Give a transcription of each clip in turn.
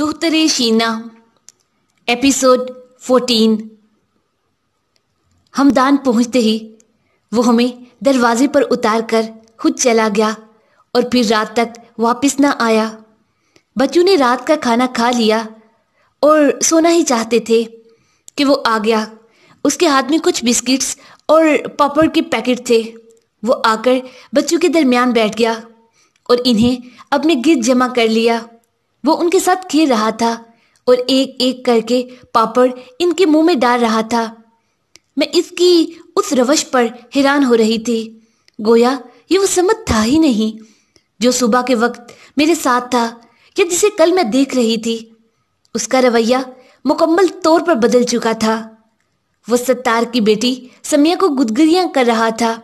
दोहतरे Sheena episode fourteen हम दान पहुंचते ही वो हमें दरवाजे पर उतार कर खुद चला गया और फिर रात तक वापस ना आया बच्चों ने रात का खाना खा लिया और सोना ही चाहते थे कि वो आ गया उसके हाथ में कुछ बिस्किट्स और पापड़ के पैकेट थे वो आकर बच्चों के दरमियान बैठ गया और इन्हें अपने गिर जमा कर लिया वो उनके साथ खेल रहा था और एक एक करके पापड़ इनके मुंह में डाल रहा था मैं इसकी उस रवश पर हैरान हो रही थी गोया ये वो समझ था ही नहीं जो सुबह के वक्त मेरे साथ था या जिसे कल मैं देख रही थी उसका रवैया मुकम्मल तौर पर बदल चुका था वो सत्तार की बेटी समिया को गुदगुदियाँ कर रहा था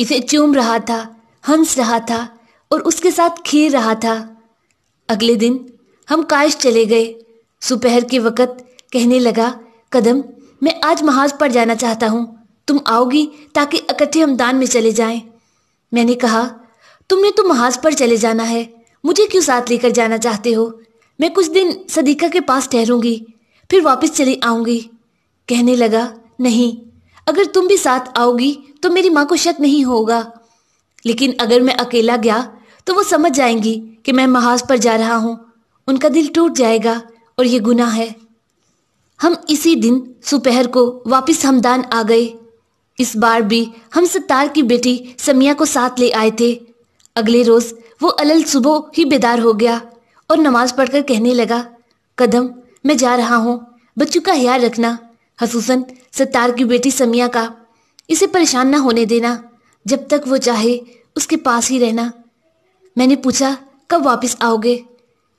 इसे चूम रहा था हंस रहा था और उसके साथ खेल रहा था अगले दिन हम काश चले गए सुपहर के वक़्त कहने लगा कदम मैं आज महाज पर जाना चाहता हूँ तुम आओगी ताकि इकट्ठे हम दान में चले जाएं। मैंने कहा तुमने तो महाज पर चले जाना है मुझे क्यों साथ लेकर जाना चाहते हो मैं कुछ दिन सदीका के पास ठहरूंगी फिर वापस चली आऊंगी कहने लगा नहीं अगर तुम भी साथ आओगी तो मेरी माँ को शक नहीं होगा लेकिन अगर मैं अकेला गया तो वो समझ जाएंगी कि मैं महाज पर जा रहा हूँ उनका दिल टूट जाएगा और ये गुना है हम इसी दिन सुपहर को वापस हमदान आ गए इस बार भी हम सत्तार की बेटी समिया को साथ ले आए थे अगले रोज वो अलल सुबह ही बेदार हो गया और नमाज पढ़कर कहने लगा कदम मैं जा रहा हूँ बच्चों का ख्याल रखना हसूसन सत्तार की बेटी समिया का इसे परेशान ना होने देना जब तक वो चाहे उसके पास ही रहना मैंने पूछा कब वापस आओगे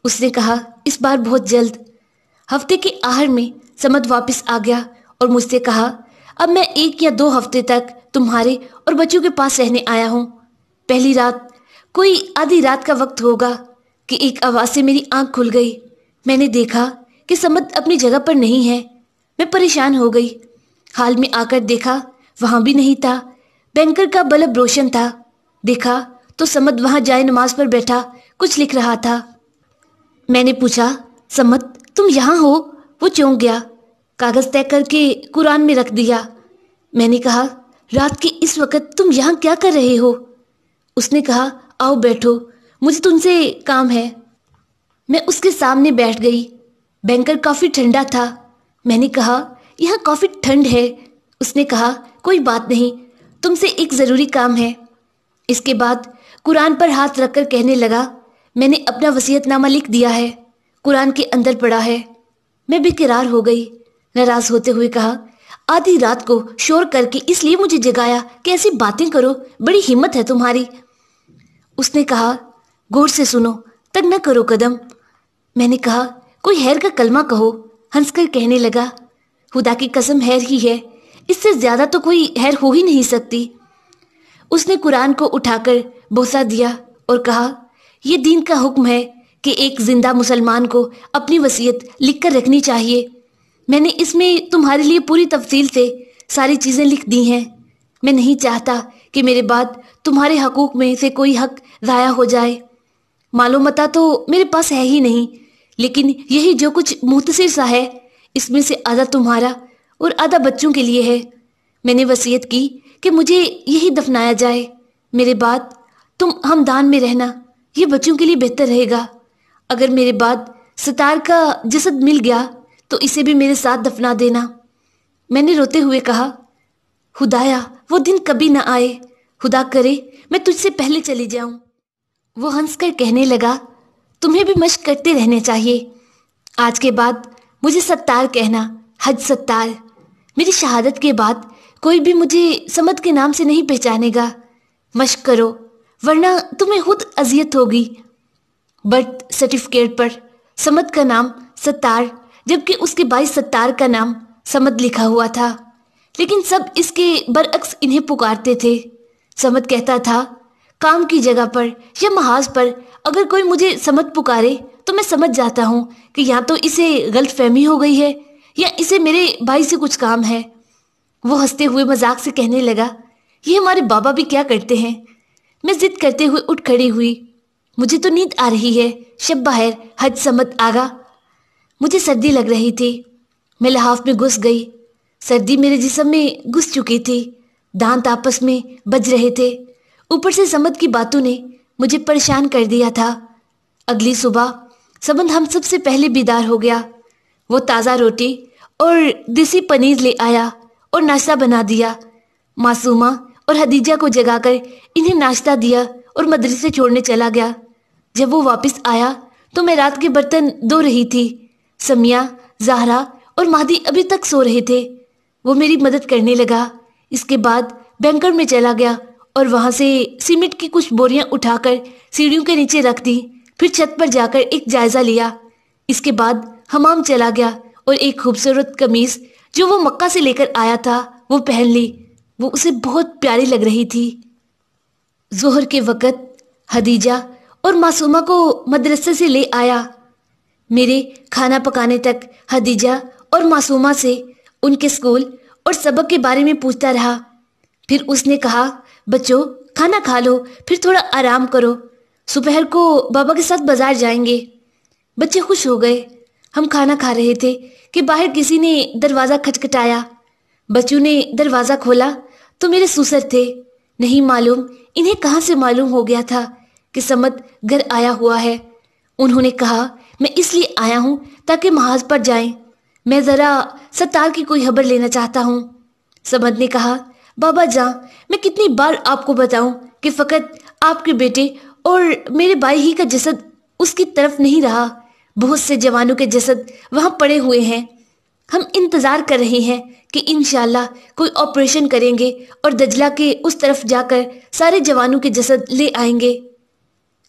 उसने कहा इस बार बहुत जल्द हफ्ते के आहर में समद वापस आ गया और मुझसे कहा अब मैं एक या दो हफ्ते तक तुम्हारे और बच्चों के पास रहने आया हूँ पहली रात कोई आधी रात का वक्त होगा कि एक आवाज़ से मेरी आंख खुल गई मैंने देखा कि समद अपनी जगह पर नहीं है मैं परेशान हो गई हाल में आकर देखा वहां भी नहीं था बैंकर का बल्ब रोशन था देखा तो समद वहां जाए नमाज पर बैठा कुछ लिख रहा था मैंने पूछा सम्मत तुम यहाँ हो वो चौंक गया कागज तय करके कुरान में रख दिया मैंने कहा रात के इस वक्त तुम यहाँ क्या कर रहे हो उसने कहा आओ बैठो मुझे तुमसे काम है मैं उसके सामने बैठ गई बैंकर काफ़ी ठंडा था मैंने कहा यहाँ काफ़ी ठंड है उसने कहा कोई बात नहीं तुमसे एक ज़रूरी काम है इसके बाद कुरान पर हाथ रखकर कहने लगा मैंने अपना वसीयतनामा लिख दिया है कुरान के अंदर पड़ा है मैं बेकरार हो गई नाराज होते हुए कहा आधी रात को शोर करके इसलिए मुझे जगाया कि ऐसी बातें करो बड़ी हिम्मत है तुम्हारी उसने कहा गौर से सुनो तक न करो कदम मैंने कहा कोई हैर का कलमा कहो हंसकर कहने लगा खुदा की कसम हैर ही है इससे ज्यादा तो कोई हैर हो ही नहीं सकती उसने कुरान को उठाकर बोसा दिया और कहा ये दीन का हुक्म है कि एक जिंदा मुसलमान को अपनी वसीयत लिख कर रखनी चाहिए मैंने इसमें तुम्हारे लिए पूरी तफसील से सारी चीज़ें लिख दी हैं मैं नहीं चाहता कि मेरे बाद तुम्हारे हकूक़ में से कोई हक ज़ाया हो जाए मालूमता तो मेरे पास है ही नहीं लेकिन यही जो कुछ मुतसर सा है इसमें से आधा तुम्हारा और आधा बच्चों के लिए है मैंने वसीयत की कि मुझे यही दफनाया जाए मेरे बाद तुम हमदान में रहना ये बच्चों के लिए बेहतर रहेगा अगर मेरे बाद सितार का जसद मिल गया तो इसे भी मेरे साथ दफना देना मैंने रोते हुए कहा खुदाया वो दिन कभी ना आए खुदा करे मैं तुझसे पहले चली जाऊं वो हंसकर कहने लगा तुम्हें भी मश्क करते रहने चाहिए आज के बाद मुझे सत्तार कहना हज सत्तार मेरी शहादत के बाद कोई भी मुझे समद के नाम से नहीं पहचानेगा मश्क करो वरना तुम्हें खुद अजियत होगी बर्थ सर्टिफिकेट पर समद का नाम सत्तार जबकि उसके भाई सत्तार का नाम समद लिखा हुआ था लेकिन सब इसके बरअक्स इन्हें पुकारते थे समद कहता था काम की जगह पर या महाज पर अगर कोई मुझे समद पुकारे तो मैं समझ जाता हूँ कि या तो इसे गलत फहमी हो गई है या इसे मेरे भाई से कुछ काम है वो हंसते हुए मजाक से कहने लगा ये हमारे बाबा भी क्या करते हैं मैं जिद करते हुए उठ खड़ी हुई मुझे तो नींद आ रही है शब बाहर हज समत आगा मुझे सर्दी लग रही थी मैं लहाफ में घुस गई सर्दी मेरे जिसम में घुस चुकी थी दांत आपस में बज रहे थे ऊपर से समत की बातों ने मुझे परेशान कर दिया था अगली सुबह समत हम सबसे पहले बीदार हो गया वो ताज़ा रोटी और देसी पनीर ले आया और नाश्ता बना दिया मासूमा और हदीजा को जगाकर इन्हें नाश्ता दिया और मदरसे छोड़ने चला गया जब वो वापस आया तो मैं रात के बर्तन धो रही थी समिया जहरा और महदी अभी तक सो रहे थे वो मेरी मदद करने लगा इसके बाद बैंकर में चला गया और वहां से सीमेंट की कुछ बोरियां उठाकर सीढ़ियों के नीचे रख दी फिर छत पर जाकर एक जायज़ा लिया इसके बाद हमाम चला गया और एक खूबसूरत कमीज़ जो वो मक्का से लेकर आया था वो पहन ली वो उसे बहुत प्यारी लग रही थी जोहर के वक़्त हदीजा और मासूमा को मदरसे से ले आया मेरे खाना पकाने तक हदीजा और मासूमा से उनके स्कूल और सबक के बारे में पूछता रहा फिर उसने कहा बच्चों खाना खा लो फिर थोड़ा आराम करो सुपहर को बाबा के साथ बाजार जाएंगे बच्चे खुश हो गए हम खाना खा रहे थे कि बाहर किसी ने दरवाज़ा खटखटाया बच्चू ने दरवाजा खोला तो मेरे सुसर थे नहीं मालूम इन्हें कहा से मालूम हो गया था कि समत घर आया हुआ है उन्होंने कहा मैं इसलिए आया हूँ ताकि महाज पर जाएं। मैं ज़रा सतार की कोई खबर लेना चाहता हूँ समत ने कहा बाबा जा मैं कितनी बार आपको बताऊं कि फ़कत आपके बेटे और मेरे भाई ही का जसद उसकी तरफ नहीं रहा बहुत से जवानों के जसद वहां पड़े हुए हैं हम इंतज़ार कर रहे हैं कि इन कोई ऑपरेशन करेंगे और दजला के उस तरफ जाकर सारे जवानों के जसद ले आएंगे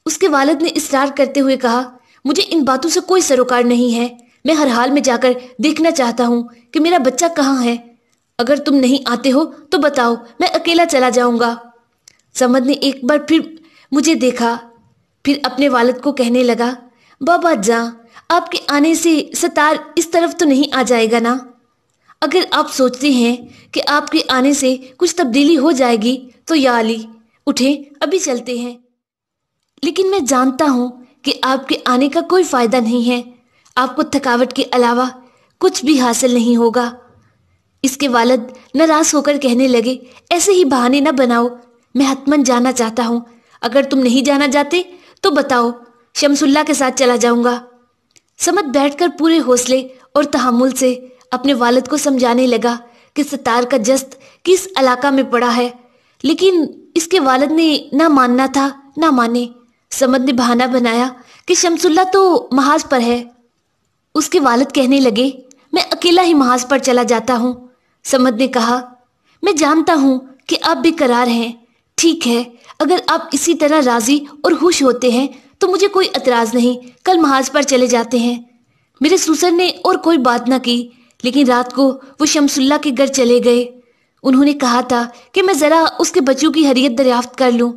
उसके वालद ने इसरार करते हुए कहा मुझे इन बातों से कोई सरोकार नहीं है मैं हर हाल में जाकर देखना चाहता हूँ कि मेरा बच्चा कहाँ है अगर तुम नहीं आते हो तो बताओ मैं अकेला चला जाऊंगा समद ने एक बार फिर मुझे देखा फिर अपने वालद को कहने लगा बाबा जा आपके आने से सतार इस तरफ तो नहीं आ जाएगा ना अगर आप सोचते हैं कि आपके आने से कुछ तब्दीली हो जाएगी तो या अली उठे अभी चलते हैं लेकिन मैं जानता हूं कि आपके आने का कोई फ़ायदा नहीं है आपको थकावट के अलावा कुछ भी हासिल नहीं होगा इसके वालद नाराज होकर कहने लगे ऐसे ही बहाने ना बनाओ मैं हतमन जाना चाहता हूं अगर तुम नहीं जाना चाहते तो बताओ शमसुल्ला के साथ चला जाऊंगा समद बैठकर पूरे हौसले और तहमुल से अपने वालद को समझाने लगा कि सतार का जस्त किस इलाका में पड़ा है लेकिन इसके वालद ने ना मानना था ना माने समद ने बहाना बनाया कि शमसुल्ला तो महाज पर है उसके वालद कहने लगे मैं अकेला ही महाज पर चला जाता हूँ समद ने कहा मैं जानता हूँ कि आप भी करार हैं ठीक है अगर आप इसी तरह राजी और खुश होते हैं तो मुझे कोई एतराज़ नहीं कल महाज पर चले जाते हैं मेरे सुसर ने और कोई बात ना की लेकिन रात को वो शमसुल्ला के घर चले गए उन्होंने कहा था कि मैं ज़रा उसके बच्चों की हरियत दरियाफ्त कर लूं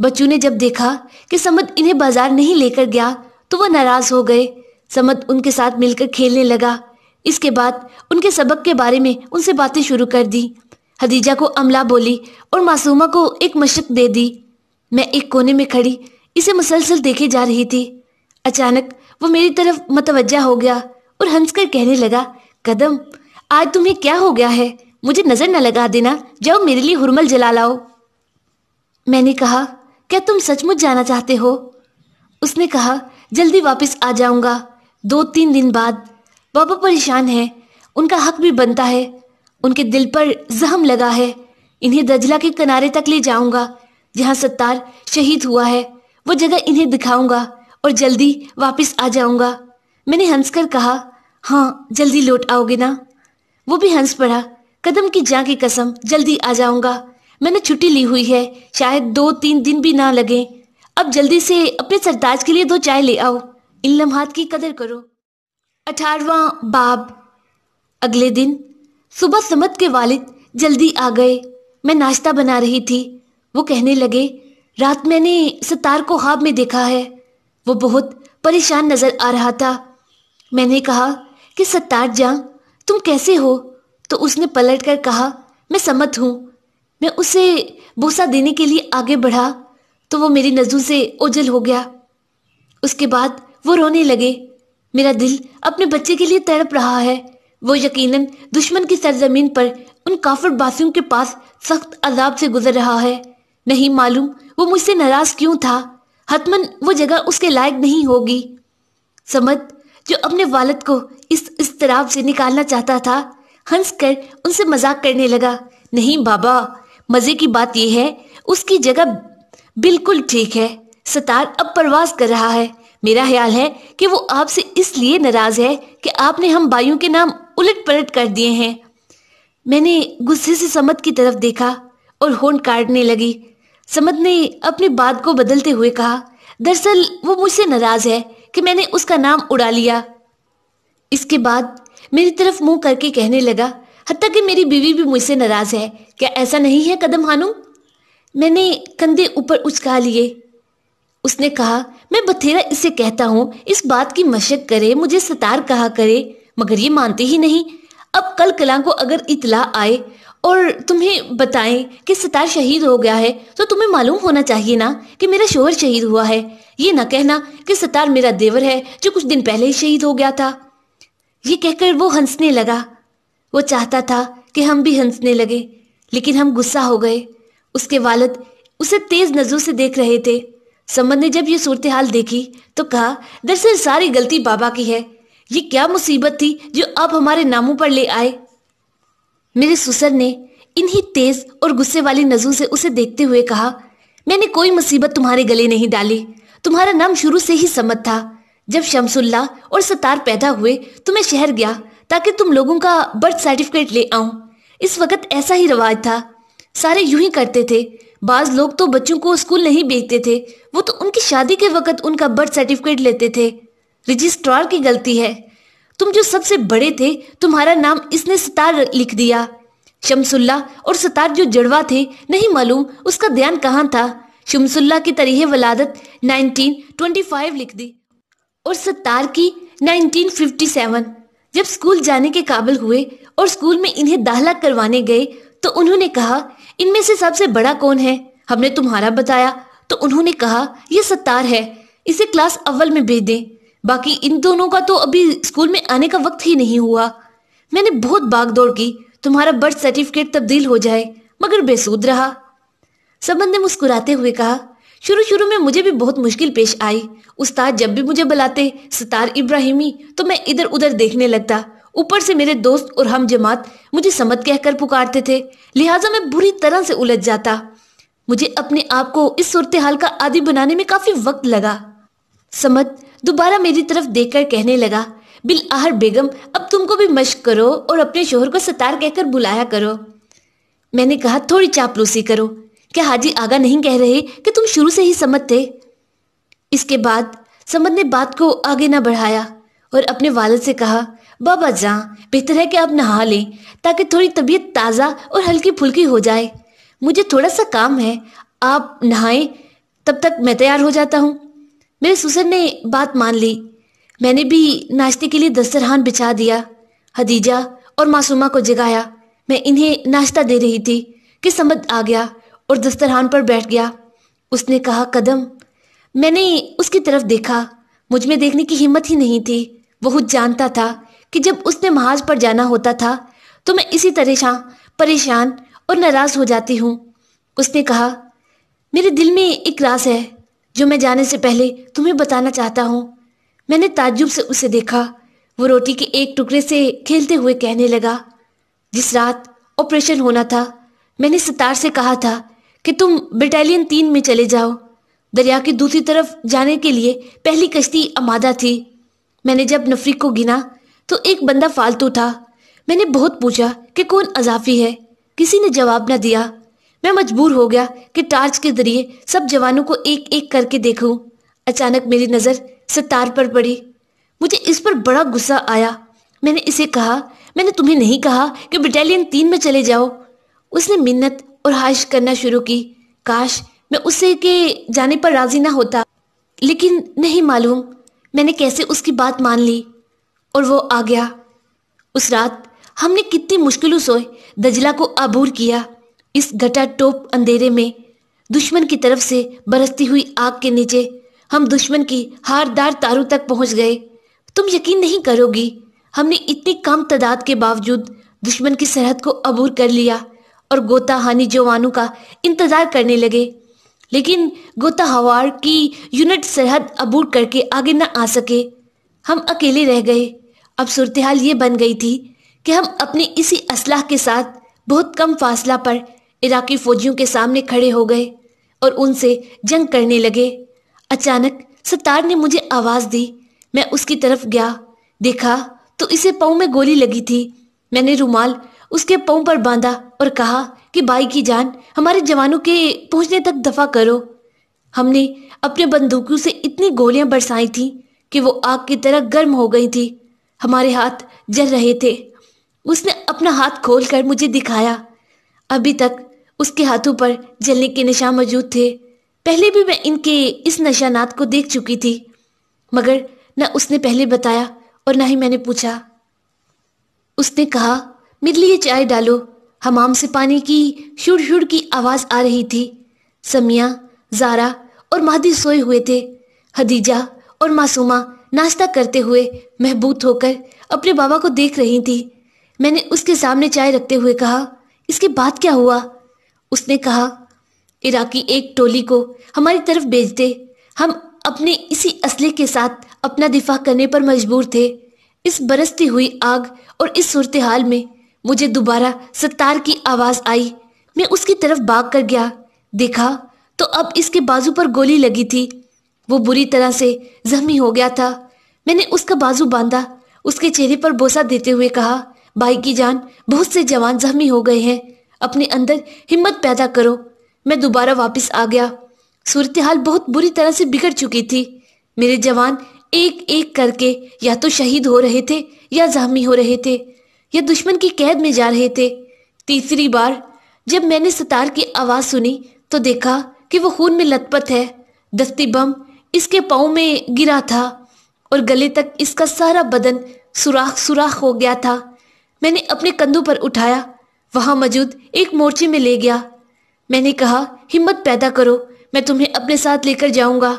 बच्चों ने जब देखा कि समद इन्हें बाजार नहीं लेकर गया तो वह नाराज़ हो गए समद उनके साथ मिलकर खेलने लगा इसके बाद उनके सबक के बारे में उनसे बातें शुरू कर दी हदीजा को अमला बोली और मासूमा को एक मशक दे दी मैं एक कोने में खड़ी इसे मुसलसल देखे जा रही थी अचानक वो मेरी तरफ मतवजा हो गया और हंसकर कहने लगा कदम आज तुम्हें क्या हो गया है मुझे नज़र न लगा देना जाओ मेरे लिए हुरमल जला लाओ मैंने कहा क्या तुम सचमुच जाना चाहते हो उसने कहा जल्दी वापस आ जाऊंगा दो तीन दिन बाद बाबा परेशान हैं उनका हक भी बनता है उनके दिल पर जहम लगा है इन्हें दजला के किनारे तक ले जाऊंगा जहां सत्तार शहीद हुआ है वो जगह इन्हें दिखाऊंगा और जल्दी वापस आ जाऊंगा मैंने हंस कर कहा हाँ जल्दी लौट आओगे ना वो भी हंस पड़ा कदम की जा की कसम जल्दी आ जाऊंगा मैंने छुट्टी ली हुई है शायद दो तीन दिन भी ना लगे अब जल्दी से अपने सरताज के लिए दो चाय ले आओ इन लम्हात की कदर करो अठारवा बाब अगले दिन सुबह समत के वालिद जल्दी आ गए मैं नाश्ता बना रही थी वो कहने लगे रात मैंने सतार को ख्वाब में देखा है वो बहुत परेशान नज़र आ रहा था मैंने कहा कि सत्तार जा तुम कैसे हो तो उसने पलट कर कहा मैं समत हूँ मैं उसे बोसा देने के लिए आगे बढ़ा तो वो मेरी नज़रों से ओझल हो गया उसके बाद वो रोने लगे मेरा दिल अपने बच्चे के लिए तड़प रहा है वो यकीनन दुश्मन की सरजमीन पर उन काफर बासियों के पास सख्त अजाब से गुजर रहा है नहीं मालूम वो मुझसे नाराज क्यों था हतमन वो जगह उसके लायक नहीं होगी समद जो अपने वालद को इस इसतराब से निकालना चाहता था हंस कर उनसे मजाक करने लगा नहीं बाबा मज़े की बात यह है उसकी जगह बिल्कुल ठीक है सतार अब परवाज कर रहा है मेरा ख्याल है कि वो आपसे इसलिए नाराज है कि आपने हम बाइयों के नाम उलट पलट कर दिए हैं मैंने गुस्से से समद की तरफ देखा और होन काटने लगी समद ने अपनी बात को बदलते हुए कहा दरअसल वो मुझसे नाराज है कि मैंने उसका नाम उड़ा लिया इसके बाद मेरी तरफ मुंह करके कहने लगा हती कि मेरी बीवी भी मुझसे नाराज है क्या ऐसा नहीं है कदम खानू मैंने कंधे ऊपर उचका लिए उसने कहा मैं बथेरा इसे कहता हूँ इस बात की मशक करे मुझे सतार कहा करे मगर ये मानते ही नहीं अब कल कला को अगर इतला आए और तुम्हें बताएं कि सितार शहीद हो गया है तो तुम्हें मालूम होना चाहिए ना कि मेरा शोहर शहीद हुआ है ये ना कहना कि सितार मेरा देवर है जो कुछ दिन पहले ही शहीद हो गया था ये कहकर वो हंसने लगा वो चाहता था कि हम भी हंसने लगे लेकिन हम गुस्सा हो गए उसके वालद उसे तेज नजरों से देख रहे थे समद ने जब ये सूरत हाल देखी तो कहा दरअसल सारी गलती बाबा की है ये क्या मुसीबत थी जो आप हमारे नामों पर ले आए मेरे सुसर ने इन्हीं तेज और गुस्से वाली नजरों से उसे देखते हुए कहा मैंने कोई मुसीबत तुम्हारे गले नहीं डाली तुम्हारा नाम शुरू से ही सम्मत था जब शमसुल्ला और सतार पैदा हुए तो मैं शहर गया ताकि तुम लोगों का बर्थ सर्टिफिकेट ले आऊं इस वक्त ऐसा ही रिवाज था सारे यूं ही करते थे बाज लोग तो बच्चों को स्कूल नहीं भेजते थे वो तो उनकी शादी के वक्त उनका बर्थ सर्टिफिकेट लेते थे रजिस्ट्रार की गलती है तुम जो सबसे बड़े थे तुम्हारा नाम इसने सितार लिख दिया शमसुल्ला और सितार जो जड़वा थे नहीं मालूम उसका ध्यान कहाँ था शमसुल्ला की तरह वलादत 1925 लिख दी और सितार की 1957 जब स्कूल जाने के काबिल हुए और स्कूल में इन्हें दाखला करवाने गए तो उन्होंने कहा इनमें से सबसे बड़ा कौन है हमने तुम्हारा बताया तो उन्होंने कहा यह सत्तार है इसे क्लास अव्वल में भेज दें बाकी इन दोनों का तो अभी स्कूल में आने का वक्त ही नहीं हुआ मैंने बहुत भागदौड़ की तुम्हारा बर्थ सर्टिफिकेट तब्दील हो जाए मगर बेसुध रहा समन ने मुस्कुराते हुए कहा शुरू शुरू में मुझे भी बहुत मुश्किल पेश आई उस्ताद जब भी मुझे बुलाते सितार इब्राहिमी तो मैं इधर उधर देखने लगता ऊपर से मेरे दोस्त और हम जमात मुझे समत कहकर पुकारते थे लिहाजा मैं बुरी तरह से उलझ जाता मुझे अपने आप को इस सूरत हाल का आदि बनाने में काफी वक्त लगा समत दोबारा मेरी तरफ देखकर कहने लगा बिल आहर बेगम अब तुमको भी मश्क करो और अपने शोहर को सतार कहकर बुलाया करो मैंने कहा थोड़ी चापलूसी करो क्या हाजी आगा नहीं कह रहे कि तुम शुरू से ही समत थे इसके बाद समत ने बात को आगे ना बढ़ाया और अपने वालद से कहा बाबा जा बेहतर है कि आप नहा लें ताकि थोड़ी तबीयत ताज़ा और हल्की फुल्की हो जाए मुझे थोड़ा सा काम है आप नहाएं तब तक मैं तैयार हो जाता हूँ मेरे सुसर ने बात मान ली मैंने भी नाश्ते के लिए दस्तरहान बिछा दिया हदीजा और मासूमा को जगाया मैं इन्हें नाश्ता दे रही थी कि समद आ गया और दस्तरहान पर बैठ गया उसने कहा कदम मैंने उसकी तरफ देखा मुझ में देखने की हिम्मत ही नहीं थी बहुत जानता था कि जब उसने महाज पर जाना होता था तो मैं इसी तरह परेशान और नाराज़ हो जाती हूँ उसने कहा मेरे दिल में एक रास है जो मैं जाने से पहले तुम्हें बताना चाहता हूँ मैंने ताज्जुब से उसे देखा वो रोटी के एक टुकड़े से खेलते हुए कहने लगा जिस रात ऑपरेशन होना था मैंने सितार से कहा था कि तुम बटालियन तीन में चले जाओ दरिया की दूसरी तरफ जाने के लिए पहली कश्ती आमादा थी मैंने जब नफरी को गिना तो एक बंदा फालतू था मैंने बहुत पूछा कि कौन अजाफी है किसी ने जवाब ना दिया मैं मजबूर हो गया कि टार्च के जरिए सब जवानों को एक एक करके देखूं। अचानक मेरी नज़र सितार पर पड़ी मुझे इस पर बड़ा गुस्सा आया मैंने इसे कहा मैंने तुम्हें नहीं कहा कि बटालियन तीन में चले जाओ उसने मिन्नत और हाइश करना शुरू की काश मैं उसे के जाने पर राज़ी ना होता लेकिन नहीं मालूम मैंने कैसे उसकी बात मान ली और वो आ गया उस रात हमने कितनी मुश्किलों सोए दजला को आबूर किया इस घटा टोप अंधेरे में दुश्मन की तरफ से बरसती हुई आग के नीचे हम दुश्मन की हारदार तारों तक पहुंच गए तुम यकीन नहीं करोगी हमने इतनी कम तादाद के बावजूद दुश्मन की सरहद को अबूर कर लिया और गोताहानी जवानों का इंतज़ार करने लगे लेकिन हवार की यूनिट सरहद अबूर करके आगे न आ सके हम अकेले रह गए अब सूरत हाल ये बन गई थी कि हम अपने इसी असलाह के साथ बहुत कम फासला पर इराकी फौजियों के सामने खड़े हो गए और उनसे जंग करने लगे अचानक सत्तार ने मुझे आवाज़ दी मैं उसकी तरफ गया देखा तो इसे पाँव में गोली लगी थी मैंने रुमाल उसके पाँव पर बांधा और कहा कि भाई की जान हमारे जवानों के पहुंचने तक दफा करो हमने अपने बंदूकों से इतनी गोलियां बरसाई थी कि वो आग की तरह गर्म हो गई थी हमारे हाथ जल रहे थे उसने अपना हाथ खोलकर मुझे दिखाया अभी तक उसके हाथों पर जलने के निशान मौजूद थे पहले भी मैं इनके इस नशानात को देख चुकी थी मगर न उसने पहले बताया और ना ही मैंने पूछा उसने कहा मेरे लिए चाय डालो हमाम से पानी की शुड़ शुड़ की आवाज़ आ रही थी समिया जारा और महदी सोए हुए थे हदीजा और मासूमा नाश्ता करते हुए महबूत होकर अपने बाबा को देख रही थी मैंने उसके सामने चाय रखते हुए कहा इसके बाद क्या हुआ उसने कहा इराकी एक टोली को हमारी तरफ भेज दे हम अपने इसी असले के साथ अपना दिफा करने पर मजबूर थे इस बरसती हुई आग और इस सूरत हाल में मुझे दोबारा सत्तार की आवाज़ आई मैं उसकी तरफ भाग कर गया देखा तो अब इसके बाजू पर गोली लगी थी वो बुरी तरह से जख्मी हो गया था मैंने उसका बाजू बांधा उसके चेहरे पर बोसा देते हुए कहा भाई की जान बहुत से जवान जख्मी हो गए हैं अपने अंदर हिम्मत पैदा करो मैं दोबारा वापस आ गया सूरत हाल बहुत बुरी तरह से बिगड़ चुकी थी मेरे जवान एक एक करके या तो शहीद हो रहे थे या जहमी हो रहे थे या दुश्मन की कैद में जा रहे थे तीसरी बार जब मैंने सतार की आवाज़ सुनी तो देखा कि वो खून में लतपत है दस्ती बम इसके पाओ में गिरा था और गले तक इसका सारा बदन सुराख सुराख हो गया था मैंने अपने कंधों पर उठाया वहां मौजूद एक मोर्चे में ले गया मैंने कहा हिम्मत पैदा करो मैं तुम्हें अपने साथ लेकर जाऊंगा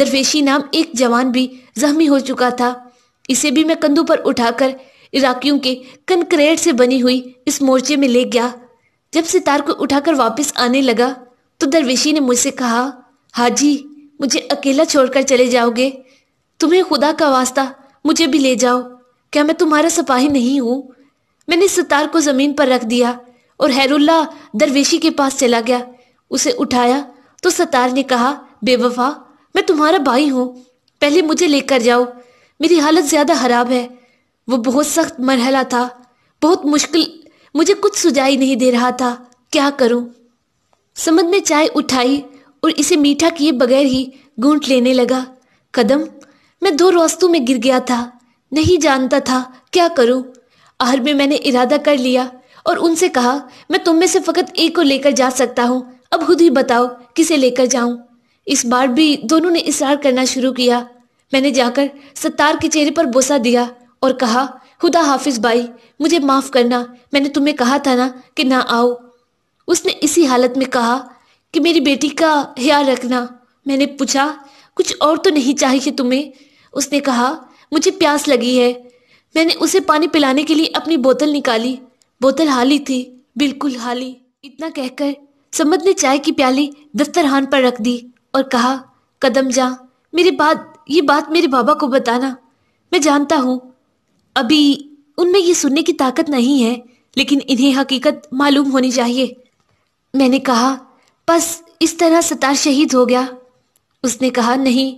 दरवेशी नाम एक जवान भी जख्मी हो चुका था इसे भी मैं कंधों पर उठाकर इराकियों के कंक्रीट से बनी हुई इस मोर्चे में ले गया जब सितार को उठाकर वापस आने लगा तो दरवेशी ने मुझसे कहा हाजी मुझे अकेला छोड़कर चले जाओगे तुम्हें खुदा का वास्ता मुझे भी ले जाओ क्या मैं तुम्हारा सिपाही नहीं हूँ मैंने सतार को ज़मीन पर रख दिया और हैरुल्ला दरवेशी के पास चला गया उसे उठाया तो सतार ने कहा बेवफा मैं तुम्हारा भाई हूँ पहले मुझे लेकर जाओ मेरी हालत ज़्यादा ख़राब है वो बहुत सख्त मरहला था बहुत मुश्किल मुझे कुछ सुझाई नहीं दे रहा था क्या करूं समद ने चाय उठाई और इसे मीठा किए बगैर ही गूंट लेने लगा कदम मैं दो रोस्तों में गिर गया था नहीं जानता था क्या करूं आहर में मैंने इरादा कर लिया और उनसे कहा मैं तुम में से फकत एक को लेकर जा सकता हूँ अब खुद ही बताओ किसे लेकर जाऊं इस बार भी दोनों ने इशरार करना शुरू किया मैंने जाकर सत्तार के चेहरे पर बोसा दिया और कहा खुदा हाफिज भाई मुझे माफ़ करना मैंने तुम्हें कहा था ना कि ना आओ उसने इसी हालत में कहा कि मेरी बेटी का ख्याल रखना मैंने पूछा कुछ और तो नहीं चाहिए तुम्हें उसने कहा मुझे प्यास लगी है मैंने उसे पानी पिलाने के लिए अपनी बोतल निकाली बोतल हाली थी बिल्कुल हाली इतना कहकर समद ने चाय की प्याली दफ्तरहान पर रख दी और कहा कदम जा मेरी बात ये बात मेरे बाबा को बताना मैं जानता हूँ अभी उनमें ये सुनने की ताकत नहीं है लेकिन इन्हें हकीकत मालूम होनी चाहिए मैंने कहा बस इस तरह सतार शहीद हो गया उसने कहा नहीं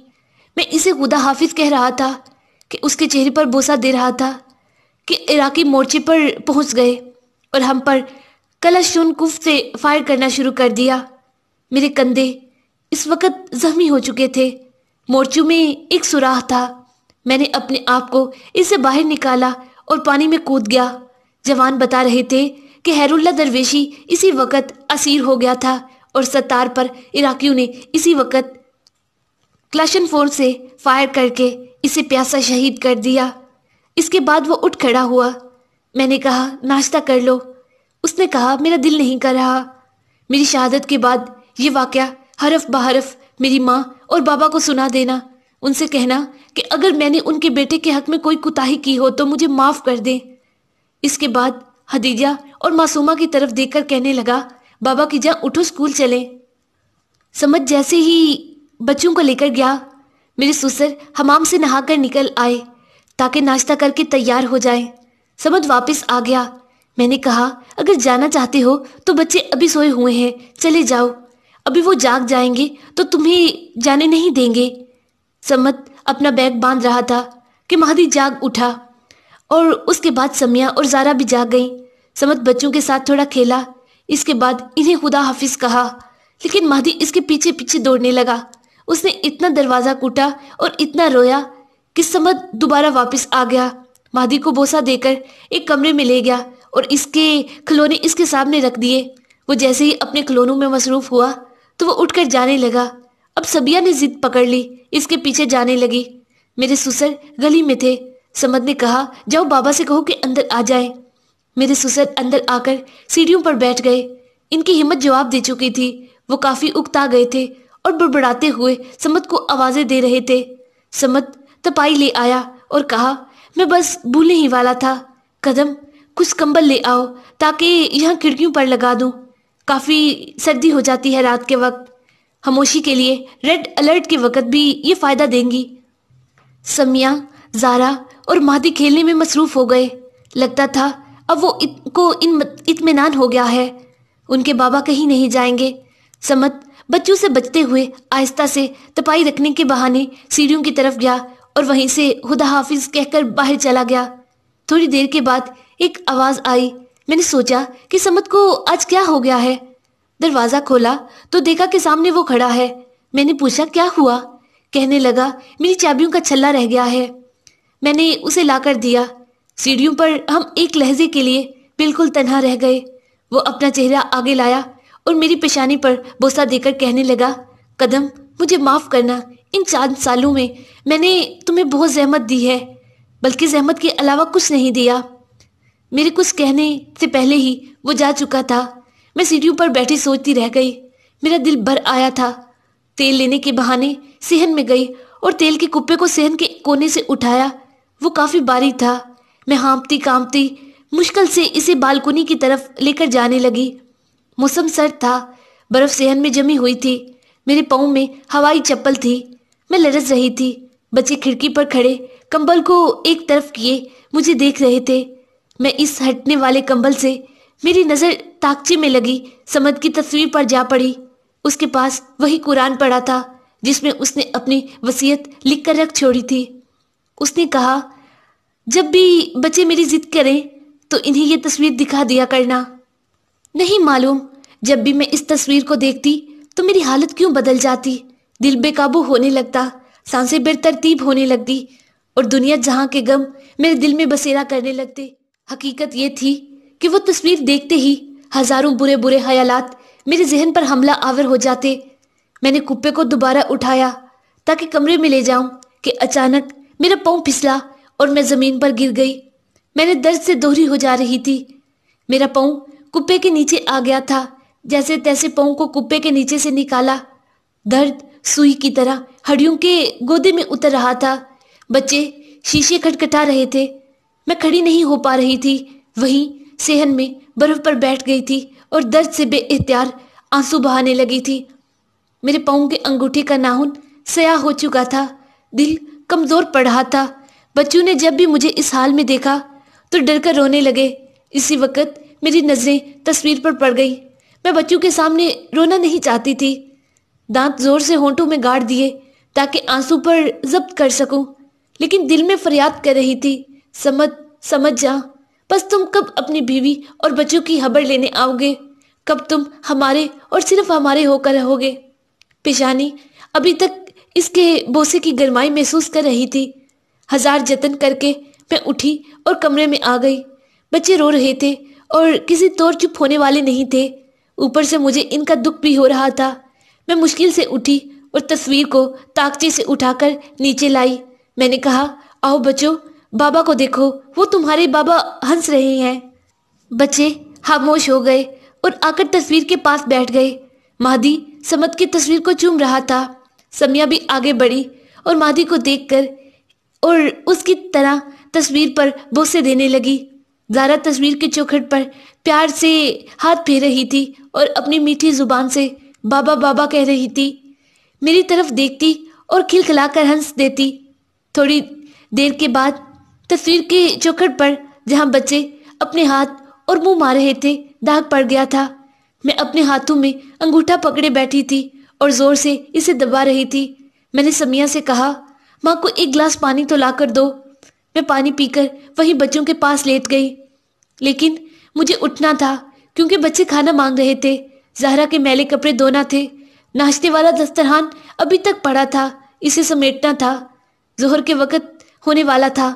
मैं इसे खुदा हाफिज कह रहा था कि उसके चेहरे पर बोसा दे रहा था कि इराकी मोर्चे पर पहुंच गए और हम पर कलाशून कुफ से फायर करना शुरू कर दिया मेरे कंधे इस वक्त जख्मी हो चुके थे मोर्चों में एक सुराह था मैंने अपने आप को इससे बाहर निकाला और पानी में कूद गया जवान बता रहे थे कि हैरुल्ला दरवेशी इसी वक्त असीर हो गया था और सतार पर इराकियों ने इसी वक्त क्लशन फोर से फायर करके इसे प्यासा शहीद कर दिया इसके बाद वो उठ खड़ा हुआ मैंने कहा नाश्ता कर लो उसने कहा मेरा दिल नहीं कर रहा मेरी शहादत के बाद ये वाक़ हरफ बहरफ मेरी माँ और बाबा को सुना देना उनसे कहना कि अगर मैंने उनके बेटे के हक में कोई कुताही की हो तो मुझे माफ़ कर दें इसके बाद हदीजा और मासूमा की तरफ देखकर कहने लगा बाबा की जा उठो स्कूल चले समझ जैसे ही बच्चों को लेकर गया मेरे सुसर हमाम से नहाकर निकल आए ताकि नाश्ता करके तैयार हो जाए समझ वापस आ गया मैंने कहा अगर जाना चाहते हो तो बच्चे अभी सोए हुए हैं चले जाओ अभी वो जाग जाएंगे तो तुम्हें जाने नहीं देंगे समत अपना बैग बांध रहा था कि महदी जाग उठा और उसके बाद समिया और जारा भी जाग गई समत बच्चों के साथ थोड़ा खेला इसके बाद इन्हें खुदा हाफिज कहा लेकिन महदी इसके पीछे पीछे दौड़ने लगा उसने इतना दरवाज़ा कूटा और इतना रोया कि समद दोबारा वापस आ गया महदी को बोसा देकर एक कमरे में ले गया और इसके खिलौने इसके सामने रख दिए वो जैसे ही अपने खिलौनों में मसरूफ हुआ तो वो उठकर जाने लगा अब सबिया ने जिद पकड़ ली इसके पीछे जाने लगी मेरे ससुर गली में थे समद ने कहा जाओ बाबा से कहो कि अंदर आ जाए मेरे ससुर अंदर आकर सीढ़ियों पर बैठ गए इनकी हिम्मत जवाब दे चुकी थी वो काफ़ी उकता गए थे और बड़बड़ाते हुए समत को आवाजें दे रहे थे समत तपाई ले आया और कहा मैं बस भूलने ही वाला था कदम कुछ कंबल ले आओ ताकि यहाँ खिड़कियों पर लगा दूं काफ़ी सर्दी हो जाती है रात के वक्त खामोशी के लिए रेड अलर्ट के वक्त भी ये फ़ायदा देंगी समिया जारा और मादी खेलने में मसरूफ़ हो गए लगता था अब वो इत, को इन इतमान हो गया है उनके बाबा कहीं नहीं जाएंगे समत बच्चों से बचते हुए आहिस्ता से तपाई रखने के बहाने सीढ़ियों की तरफ गया और वहीं से हुदा हाफिज कहकर बाहर चला गया थोड़ी देर के बाद एक आवाज़ आई मैंने सोचा कि समत को आज क्या हो गया है दरवाज़ा खोला तो देखा कि सामने वो खड़ा है मैंने पूछा क्या हुआ कहने लगा मेरी चाबियों का छल्ला रह गया है मैंने उसे लाकर दिया सीढ़ियों पर हम एक लहजे के लिए बिल्कुल तनहा रह गए वो अपना चेहरा आगे लाया और मेरी पेशानी पर बोसा देकर कहने लगा कदम मुझे माफ़ करना इन चांद सालों में मैंने तुम्हें बहुत जहमत दी है बल्कि जहमत के अलावा कुछ नहीं दिया मेरे कुछ कहने से पहले ही वो जा चुका था मैं सीढ़ियों पर बैठी सोचती रह गई मेरा दिल भर आया था तेल लेने के बहाने सेहन में गई और तेल के कुप्पे को सेहन के कोने से उठाया वो काफ़ी बारी था मैं हाँपती कांपती मुश्किल से इसे बालकोनी की तरफ लेकर जाने लगी मौसम सर्द था बर्फ सेहन में जमी हुई थी मेरे पाँव में हवाई चप्पल थी मैं लरस रही थी बच्चे खिड़की पर खड़े कंबल को एक तरफ किए मुझे देख रहे थे मैं इस हटने वाले कंबल से मेरी नज़र ताकचे में लगी समद की तस्वीर पर जा पड़ी उसके पास वही कुरान पड़ा था जिसमें उसने अपनी वसीयत लिख कर रख छोड़ी थी उसने कहा जब भी बच्चे मेरी जिद करें तो इन्हें यह तस्वीर दिखा दिया करना नहीं मालूम जब भी मैं इस तस्वीर को देखती तो मेरी हालत क्यों बदल जाती दिल बेकाबू होने लगता सांसें बेतरतीब होने लगती और दुनिया जहाँ के गम मेरे दिल में बसेरा करने लगते हकीकत ये थी कि वो तस्वीर देखते ही हजारों बुरे बुरे ख्यालात मेरे जहन पर हमला आवर हो जाते मैंने कुप्पे को दोबारा उठाया ताकि कमरे में ले जाऊं कि अचानक मेरा पाँव फिसला और मैं ज़मीन पर गिर गई मैंने दर्द से दोहरी हो जा रही थी मेरा पाँव कुप्पे के नीचे आ गया था जैसे तैसे पौ को कुप्पे के नीचे से निकाला दर्द सुई की तरह हड्डियों के गोदे में उतर रहा था बच्चे शीशे खटखटा रहे थे मैं खड़ी नहीं हो पा रही थी वहीं सेहन में बर्फ पर बैठ गई थी और दर्द से बेअ्तियार आंसू बहाने लगी थी मेरे पाँव के अंगूठे का नाहुन सयाह हो चुका था दिल कमज़ोर पड़ रहा था बच्चों ने जब भी मुझे इस हाल में देखा तो डर कर रोने लगे इसी वक्त मेरी नज़रें तस्वीर पर पड़ गई मैं बच्चों के सामने रोना नहीं चाहती थी दांत जोर से होंठों में गाड़ दिए ताकि आंसू पर जब्त कर सकूं लेकिन दिल में फरियाद कर रही थी समझ समझ जा बस तुम कब अपनी बीवी और बच्चों की खबर लेने आओगे कब तुम हमारे और सिर्फ हमारे होकर रहोगे पेशानी अभी तक इसके बोसे की गर्माई महसूस कर रही थी हजार जतन करके मैं उठी और कमरे में आ गई बच्चे रो रहे थे और किसी तौर चुप होने वाले नहीं थे ऊपर से मुझे इनका दुख भी हो रहा था मैं मुश्किल से उठी और तस्वीर को ताकचे से उठाकर नीचे लाई मैंने कहा आओ बच्चों बाबा को देखो वो तुम्हारे बाबा हंस रहे हैं बच्चे खामोश हो गए और आकर तस्वीर के पास बैठ गए मादी समद की तस्वीर को चूम रहा था समिया भी आगे बढ़ी और मादी को देखकर और उसकी तरह तस्वीर पर बोसे देने लगी जारा तस्वीर के चौखट पर प्यार से हाथ फेर रही थी और अपनी मीठी जुबान से बाबा बाबा कह रही थी मेरी तरफ देखती और खिलखिलाकर हंस देती थोड़ी देर के बाद तस्वीर के चौखट पर जहाँ बच्चे अपने हाथ और मुंह मार रहे थे दाग पड़ गया था मैं अपने हाथों में अंगूठा पकड़े बैठी थी और जोर से इसे दबा रही थी मैंने समिया से कहा माँ को एक गिलास पानी तो लाकर दो मैं पानी पीकर वहीं बच्चों के पास लेट गई लेकिन मुझे उठना था क्योंकि बच्चे खाना मांग रहे थे जहरा के मैले कपड़े धोना थे नाश्ते वाला दस्तरहान अभी तक पड़ा था इसे समेटना था जोहर के वक़्त होने वाला था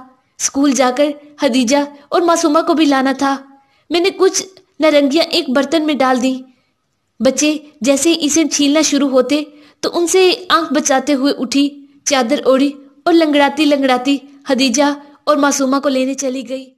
स्कूल जाकर हदीजा और मासूमा को भी लाना था मैंने कुछ नारंगियाँ एक बर्तन में डाल दी बच्चे जैसे ही इसे छीलना शुरू होते तो उनसे आंख बचाते हुए उठी चादर ओढ़ी और लंगड़ाती लंगड़ाती हदीजा और मासूमा को लेने चली गई